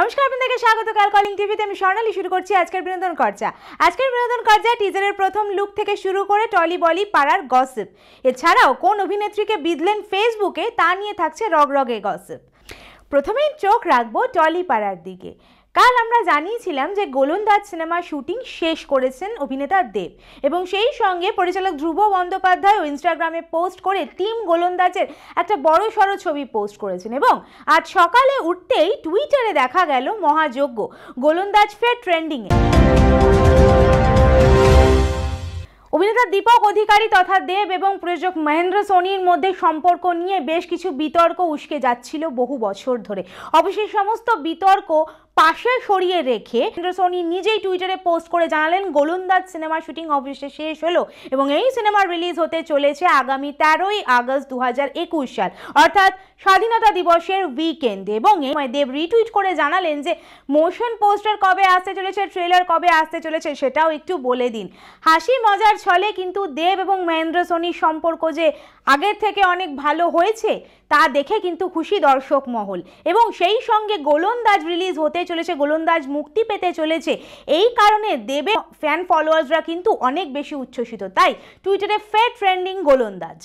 নমস্কার আপনাদেরকে স্বাগত কাল কলিং টিভিতে আমি স্বর্ণালী শুরু করছি আজকের বিনোদন চর্চা আজকের বিনোদন চর্চা টিজারের প্রথম লুক থেকে শুরু করে টলি বলি পাড়ার গসিপ এছাড়াও কোন অভিনেত্রীকে বিদলেন ফেসবুকে তা নিয়ে থাকছে রগরগে গসিপ প্রথমেই চোখ রাখবো টলি পাড়ার দিকে কাল আমরা জানিয়েছিলাম যে গোলন্দাজ সিনেমার শুটিং শেষ করেছেন অভিনেতা দেব এবং সেই সঙ্গে পরিচালক ধ্রুব বন্দ্যোপাধ্যায় ও ইনস্টাগ্রামে পোস্ট করে টিম গোলন্দাজের একটা বড় সড়ো ছবি পোস্ট করেছেন এবং আজ সকালে উঠতেই টুইটারে দেখা গেল মহাযজ্ঞ গোলন্দাজ ফের ট্রেন্ডিংয়ে অভিনেতা দীপক অধিকারী তথা দেব এবং প্রযোজক মহেন্দ্র সোনির মধ্যে সম্পর্ক নিয়ে বেশ কিছু বিতর্ক উস্কে যাচ্ছিল বহু বছর ধরে অবশ্যই সমস্ত বিতর্ক পাশে সরিয়ে রেখে সোনি নিজেই টুইটারে পোস্ট করে জানালেন গোলন্দাজ সিনেমার শুটিং অফিসে শেষ হলো এবং এই সিনেমার রিলিজ হতে চলেছে আগামী তেরোই আগস্ট দু সাল অর্থাৎ স্বাধীনতা দিবসের উইকেন্ডে এবং দেব রিটুইট করে জানালেন যে মোশন পোস্টার কবে আসতে চলেছে ট্রেলার কবে আসতে চলেছে সেটাও একটু বলে দিন হাসি মজার ছলে কিন্তু দেব এবং মহেন্দ্র সোনির সম্পর্ক যে আগের থেকে অনেক ভালো হয়েছে তা দেখে কিন্তু খুশি দর্শক মহল এবং সেই সঙ্গে গোলন্দাজ রিলিজ হতে চলেছে গোলন্দাজ মুক্তি পেতে চলেছে এই কারণে দেবে ফ্যান ফলোয়ার্সরা কিন্তু অনেক বেশি উচ্ছ্বসিত তাই টুইটারে ফের ট্রেন্ডিং গোলন্দাজ